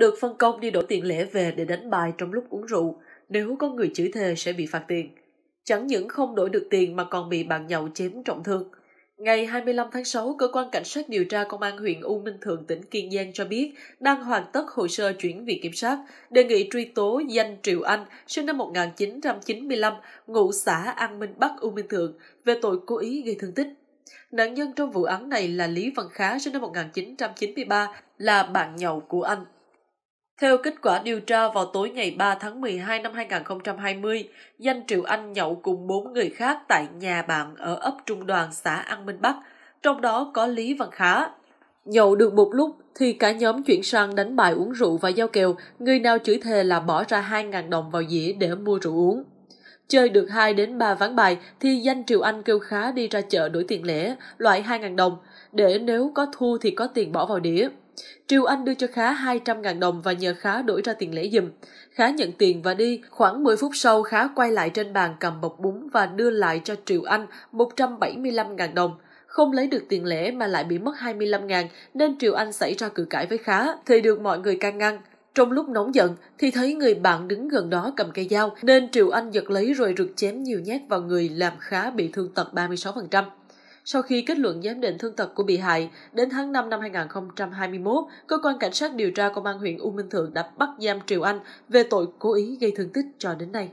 được phân công đi đổi tiền lẻ về để đánh bài trong lúc uống rượu, nếu có người chửi thề sẽ bị phạt tiền. Chẳng những không đổi được tiền mà còn bị bạn nhậu chém trọng thương. Ngày 25 tháng 6, cơ quan cảnh sát điều tra công an huyện U Minh Thượng tỉnh Kiên Giang cho biết đang hoàn tất hồ sơ chuyển viện kiểm sát, đề nghị truy tố danh Triệu Anh, sinh năm 1995, ngụ xã An Minh Bắc U Minh Thượng về tội cố ý gây thương tích. Nạn nhân trong vụ án này là Lý Văn Khá sinh năm 1993, là bạn nhậu của anh. Theo kết quả điều tra vào tối ngày 3 tháng 12 năm 2020, danh Triệu Anh nhậu cùng bốn người khác tại nhà bạn ở ấp Trung Đoàn xã An Minh Bắc, trong đó có Lý Văn Khá. Nhậu được một lúc thì cả nhóm chuyển sang đánh bài uống rượu và giao kèo, người nào chửi thề là bỏ ra 2.000 đồng vào dĩa để mua rượu uống. Chơi được 2 đến 3 ván bài thì danh triệu Anh kêu khá đi ra chợ đổi tiền lẻ, loại 2.000 đồng, để nếu có thu thì có tiền bỏ vào đĩa. Triều Anh đưa cho Khá 200.000 đồng và nhờ Khá đổi ra tiền lễ giùm. Khá nhận tiền và đi. Khoảng 10 phút sau, Khá quay lại trên bàn cầm bọc bún và đưa lại cho Triều Anh 175.000 đồng không lấy được tiền lễ mà lại bị mất 25 ngàn nên Triều Anh xảy ra cự cãi với Khá thì được mọi người can ngăn. Trong lúc nóng giận thì thấy người bạn đứng gần đó cầm cây dao nên Triệu Anh giật lấy rồi rượt chém nhiều nhát vào người làm Khá bị thương tật 36%. Sau khi kết luận giám định thương tật của bị hại, đến tháng 5 năm 2021, cơ quan cảnh sát điều tra công an huyện U Minh Thượng đã bắt giam Triệu Anh về tội cố ý gây thương tích cho đến nay.